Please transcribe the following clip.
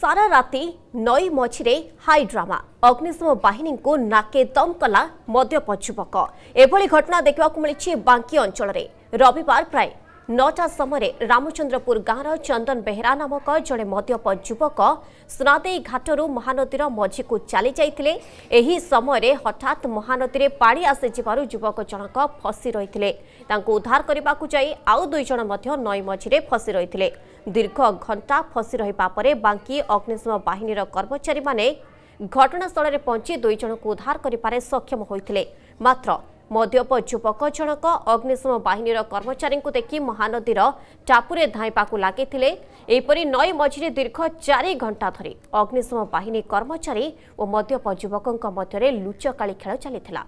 সারা রাতে নই মঝিরে high drama অগ্নিশম বাহিনী নাকে দম কলা মদ্যপ যুবক এভাবে ঘটনা দেখা মিছে বাঙ্কি অঞ্চলের রবিবার প্রায় ନଅଟା ସମୟରେ ରାମଚନ୍ଦ୍ରପୁର ଗାଁର ଚନ୍ଦନ ବେହେରା ନାମକ ଜଣେ ମଦ୍ୟପ ଯୁବକ ସ୍ନାଦେଇ ଘାଟରୁ ମହାନଦୀର ମଝିକୁ ଚାଲିଯାଇଥିଲେ ଏହି ସମୟରେ ହଠାତ୍ ମହାନଦୀରେ ପାଣି ଆସିଯିବାରୁ ଯୁବକ ଜଣକ ଫସି ରହିଥିଲେ ତାଙ୍କୁ ଉଦ୍ଧାର କରିବାକୁ ଯାଇ ଆଉ ଦୁଇ ଜଣ ମଧ୍ୟ ନଈ ମଝିରେ ଫସି ରହିଥିଲେ ଦୀର୍ଘ ଘଣ୍ଟା ଫସି ରହିବା ପରେ ବାଙ୍କୀ ଅଗ୍ନିଶମ ବାହିନୀର କର୍ମଚାରୀମାନେ ଘଟଣାସ୍ଥଳରେ ପହଞ୍ଚି ଦୁଇ ଜଣଙ୍କୁ ଉଦ୍ଧାର କରିବାରେ ସକ୍ଷମ ହୋଇଥିଲେ ମାତ୍ର ମଦ୍ୟପ ଯୁବକ ଜଣକ ଅଗ୍ନିଶମ ବାହିନୀର କର୍ମଚାରୀଙ୍କୁ ଦେଖି ମହାନଦୀର ଟାପୁରେ ଧାଇଁବାକୁ ଲାଗିଥିଲେ ଏହିପରି ନଈ ମଝିରେ ଦୀର୍ଘ ଚାରି ଘଣ୍ଟା ଧରି ଅଗ୍ନିଶମ ବାହିନୀ କର୍ମଚାରୀ ଓ ମଦ୍ୟପ ଯୁବକଙ୍କ ମଧ୍ୟରେ ଲୁଚକାଳି ଖେଳ ଚାଲିଥିଲା